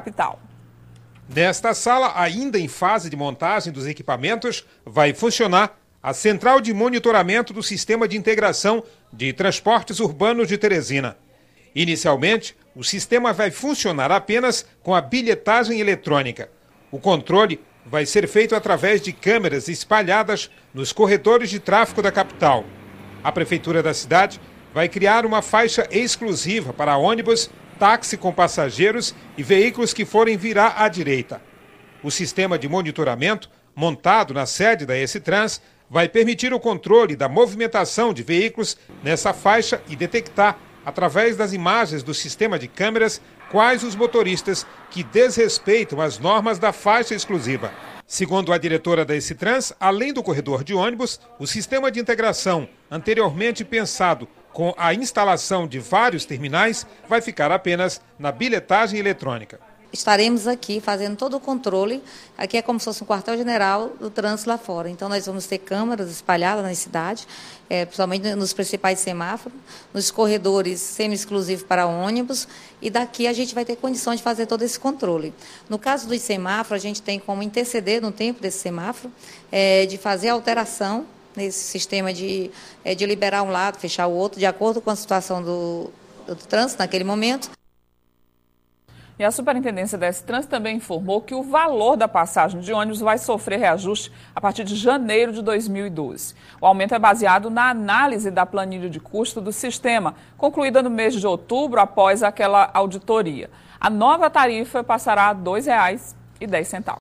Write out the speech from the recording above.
capital. Nesta sala, ainda em fase de montagem dos equipamentos, vai funcionar a central de monitoramento do sistema de integração de transportes urbanos de Teresina. Inicialmente, o sistema vai funcionar apenas com a bilhetagem eletrônica. O controle vai ser feito através de câmeras espalhadas nos corredores de tráfego da capital. A prefeitura da cidade vai criar uma faixa exclusiva para ônibus táxi com passageiros e veículos que forem virar à direita. O sistema de monitoramento, montado na sede da S-Trans, vai permitir o controle da movimentação de veículos nessa faixa e detectar, através das imagens do sistema de câmeras, quais os motoristas que desrespeitam as normas da faixa exclusiva. Segundo a diretora da Esse Trans, além do corredor de ônibus, o sistema de integração, anteriormente pensado com a instalação de vários terminais, vai ficar apenas na bilhetagem eletrônica. Estaremos aqui fazendo todo o controle. Aqui é como se fosse um quartel-general do trânsito lá fora. Então, nós vamos ter câmaras espalhadas na cidade, é, principalmente nos principais semáforos, nos corredores semi-exclusivos para ônibus, e daqui a gente vai ter condição de fazer todo esse controle. No caso dos semáforos, a gente tem como interceder no tempo desse semáforo, é, de fazer alteração nesse sistema de, é, de liberar um lado, fechar o outro, de acordo com a situação do, do trânsito naquele momento. E a Superintendência da Trans também informou que o valor da passagem de ônibus vai sofrer reajuste a partir de janeiro de 2012. O aumento é baseado na análise da planilha de custo do sistema, concluída no mês de outubro após aquela auditoria. A nova tarifa passará a R$ 2,10.